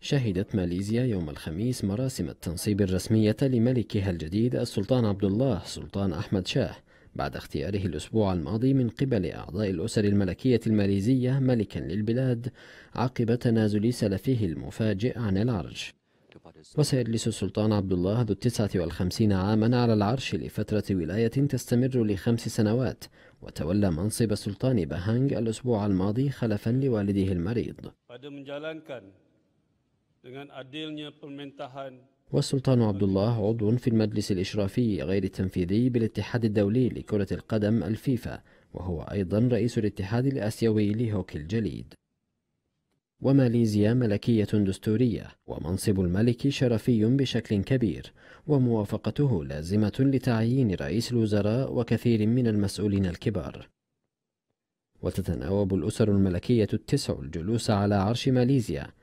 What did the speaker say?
شهدت ماليزيا يوم الخميس مراسم التنصيب الرسمية لملكها الجديد السلطان عبد الله سلطان أحمد شاه بعد اختياره الأسبوع الماضي من قبل أعضاء الأسر الملكية الماليزية ملكا للبلاد عقب تنازل سلفه المفاجئ عن العرش وسيجلس السلطان عبد الله ذو التسعة والخمسين عاما على العرش لفترة ولاية تستمر لخمس سنوات وتولى منصب سلطان بهانغ الأسبوع الماضي خلفا لوالده المريض والسلطان عبد الله عضو في المجلس الإشرافي غير التنفيذي بالاتحاد الدولي لكرة القدم الفيفا وهو أيضا رئيس الاتحاد الآسيوي لهوكي الجليد وماليزيا ملكية دستورية ومنصب الملك شرفي بشكل كبير وموافقته لازمة لتعيين رئيس الوزراء وكثير من المسؤولين الكبار وتتناوب الأسر الملكية التسع الجلوس على عرش ماليزيا